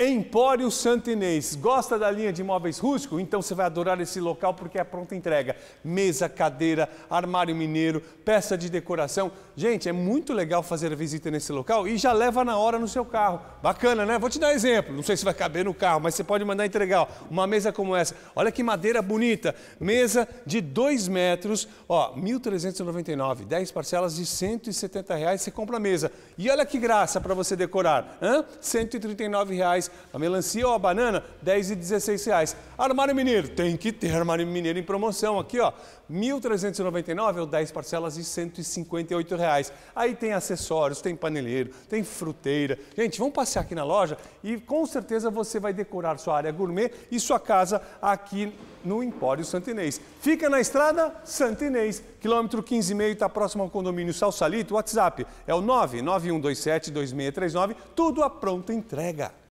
Empório Santinês. Gosta da linha de imóveis rústico? Então você vai adorar esse local porque é pronta entrega. Mesa, cadeira, armário mineiro, peça de decoração. Gente, é muito legal fazer a visita nesse local e já leva na hora no seu carro. Bacana, né? Vou te dar exemplo. Não sei se vai caber no carro, mas você pode mandar entregar ó, uma mesa como essa. Olha que madeira bonita. Mesa de 2 metros, ó, 1.399, 10 parcelas de 170 reais. Você compra a mesa. E olha que graça para você decorar, hã? 139 reais a melancia ou a banana, R$ e reais. Armário Mineiro, tem que ter Armário Mineiro em promoção aqui, ó. 1.399 ou 10 parcelas de R$ reais. Aí tem acessórios, tem paneleiro, tem fruteira. Gente, vamos passear aqui na loja e com certeza você vai decorar sua área gourmet e sua casa aqui no Empório Santinês. Fica na estrada Santinês, quilômetro 15,5, está próximo ao condomínio Salsalito. WhatsApp é o 991272639, tudo à pronta entrega.